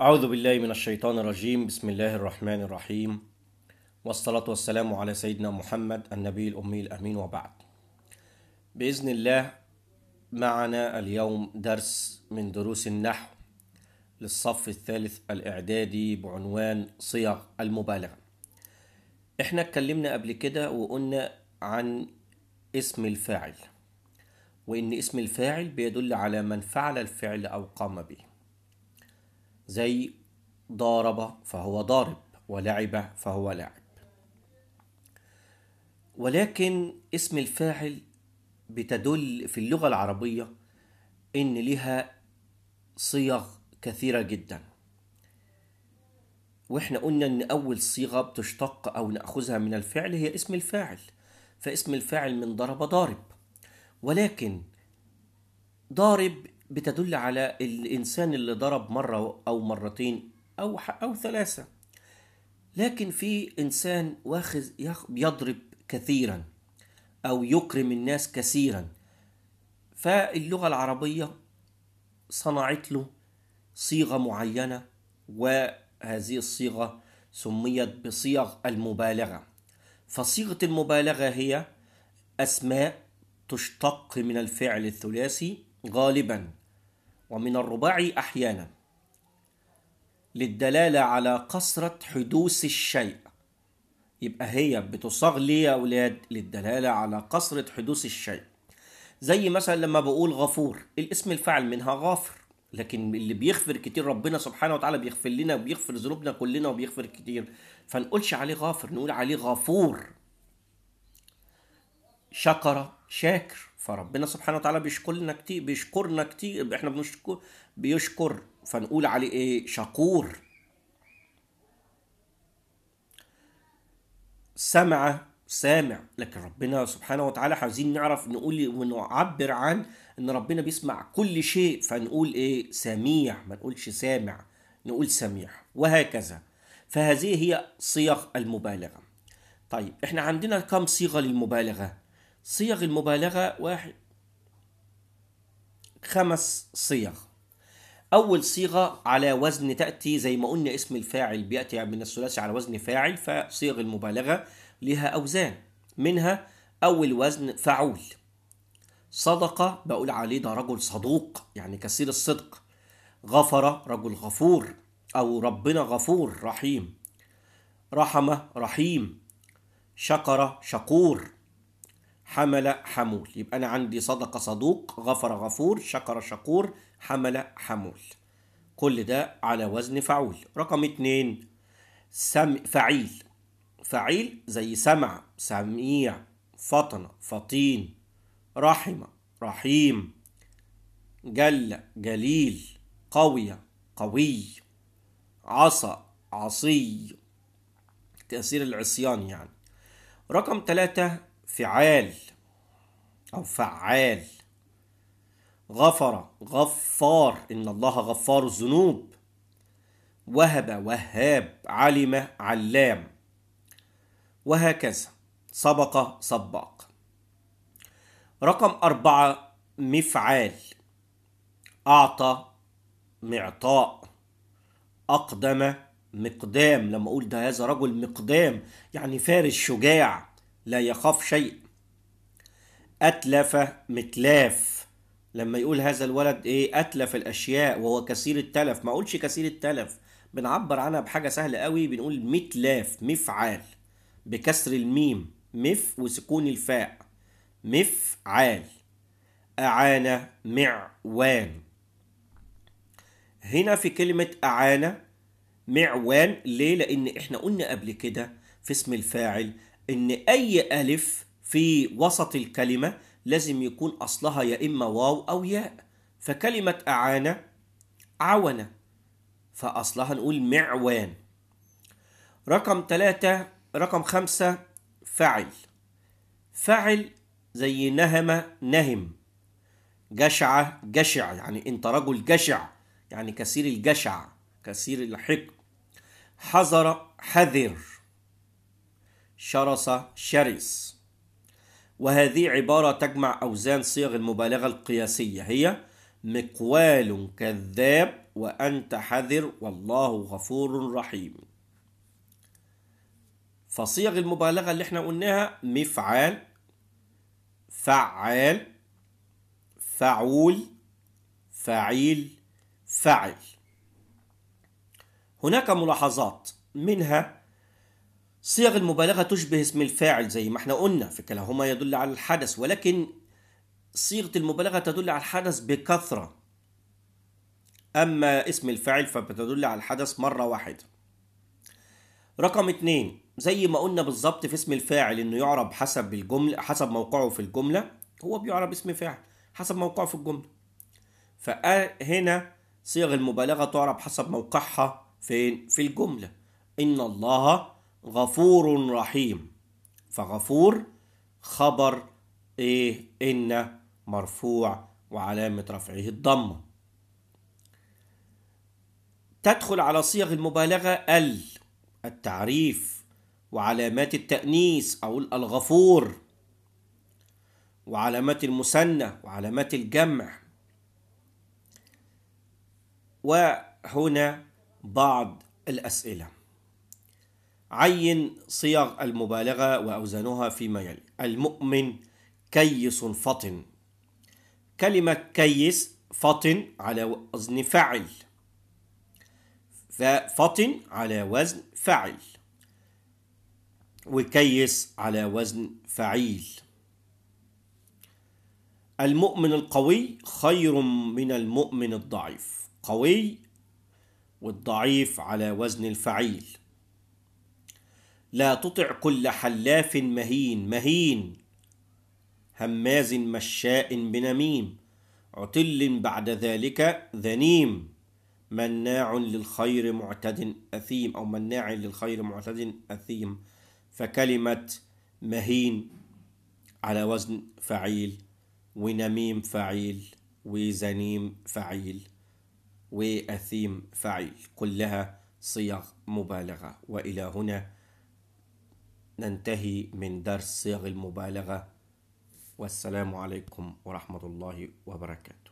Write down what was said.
أعوذ بالله من الشيطان الرجيم بسم الله الرحمن الرحيم والصلاة والسلام على سيدنا محمد النبي الأمي الأمين وبعد بإذن الله معنا اليوم درس من دروس النحو للصف الثالث الإعدادي بعنوان صيغ المبالغة احنا اتكلمنا قبل كده وقلنا عن اسم الفاعل وإن اسم الفاعل بيدل على من فعل الفعل أو قام به زي ضارب فهو ضارب ولعب فهو لعب ولكن اسم الفاعل بتدل في اللغة العربية إن لها صيغ كثيرة جدا وإحنا قلنا إن أول صيغة بتشتق أو نأخذها من الفعل هي اسم الفاعل فاسم الفاعل من ضرب ضارب ولكن ضارب بتدل على الإنسان اللي ضرب مرة أو مرتين أو أو ثلاثة لكن في إنسان واخذ يضرب كثيرا أو يكرم الناس كثيرا فاللغة العربية صنعت له صيغة معينة وهذه الصيغة سميت بصيغ المبالغة فصيغة المبالغة هي أسماء تشتق من الفعل الثلاثي غالبا ومن الرباعي أحيانا للدلالة على قصره حدوث الشيء يبقى هي بتصاغ ليه يا أولاد للدلالة على قصره حدوث الشيء زي مثلا لما بقول غفور الاسم الفعل منها غافر لكن اللي بيغفر كتير ربنا سبحانه وتعالى بيغفر لنا وبيغفر ذنوبنا كلنا وبيغفر كتير فنقولش عليه غافر نقول عليه غفور شكر شاكر فربنا سبحانه وتعالى بيشكرنا كتير بيشكرنا كتير احنا بنشكر بيشكر فنقول عليه ايه شكور سمع سامع لكن ربنا سبحانه وتعالى عايزين نعرف نقول ونعبر عن ان ربنا بيسمع كل شيء فنقول ايه سميع ما نقولش سامع نقول سميع وهكذا فهذه هي صيغ المبالغه طيب احنا عندنا كم صيغه للمبالغه صيغ المبالغة واحد خمس صيغ أول صيغة على وزن تأتي زي ما قلنا اسم الفاعل بيأتي من الثلاثي على وزن فاعل فصيغ المبالغة لها أوزان منها أول وزن فعول صدق بقول عليه ده رجل صدوق يعني كثير الصدق غفر رجل غفور أو ربنا غفور رحيم رحمة رحيم شكر شكور حمل حمول يبقى أنا عندي صدق صدوق غفر غفور شكر شكور حمل حمول كل ده على وزن فعول رقم اتنين سم فعيل فعيل زي سمع سميع فطن فطين رحم رحيم جل جليل قوي قوي عصى عصي تأثير العصيان يعني رقم ثلاثة فعال أو فعال غفر غفار إن الله غفار الذنوب وهب وهاب علم علام وهكذا سبق سباق رقم أربعة مفعال أعطى معطاء أقدم مقدام لما أقول ده هذا رجل مقدام يعني فارس شجاع لا يخاف شيء أتلف متلاف لما يقول هذا الولد إيه أتلف الأشياء وهو كثير التلف ما أقولش كثير التلف بنعبر عنها بحاجة سهلة قوي بنقول متلاف مفعال بكسر الميم مف وسكون الفاء مفعال أعانى معوان هنا في كلمة أعانى معوان ليه؟ لأن إحنا قلنا قبل كده في اسم الفاعل ان اي الف في وسط الكلمه لازم يكون اصلها يا اما واو او ياء فكلمه اعان عون فاصلها نقول معوان رقم ثلاثة رقم خمسة فعل فعل زي نهم نهم جشع جشع يعني انت رجل جشع يعني كثير الجشع كثير الحقد حذر حذر شرس شرس وهذه عبارة تجمع أوزان صيغ المبالغة القياسية هي مقوال كذاب وأنت حذر والله غفور رحيم فصيغ المبالغة اللي احنا قلناها مفعال فعال فعول فعيل فعل هناك ملاحظات منها صيغ المبالغة تشبه اسم الفاعل زي ما احنا قلنا فكلاهما يدل على الحدث ولكن صيغة المبالغة تدل على الحدث بكثرة أما اسم الفاعل فبتدل على الحدث مرة واحدة رقم اتنين زي ما قلنا بالظبط في اسم الفاعل انه يعرب حسب الجملة حسب موقعه في الجملة هو بيعرب اسم فاعل حسب موقعه في الجملة فهنا صيغ المبالغة تعرب حسب موقعها فين في الجملة إن الله غفور رحيم فغفور خبر ايه ان مرفوع وعلامة رفعه الضمة تدخل على صيغ المبالغة ال التعريف وعلامات التأنيث أو الغفور وعلامات المثنى وعلامات الجمع وهنا بعض الأسئلة عين صيغ المبالغة وأوزانها فيما يلي المؤمن كيس فطن كلمة كيس فطن على وزن فعل ففطن على وزن فعل وكيس على وزن فعيل المؤمن القوي خير من المؤمن الضعيف قوي والضعيف على وزن الفعيل لا تطع كل حلاف مهين مهين هماز مشاء بنميم عتل بعد ذلك ذنيم مناع للخير معتد أثيم أو مناع للخير معتد أثيم فكلمة مهين على وزن فعيل ونميم فعيل وزنيم فعيل وأثيم فعيل كلها صيغ مبالغة وإلى هنا ننتهي من درس صيغ المبالغة والسلام عليكم ورحمة الله وبركاته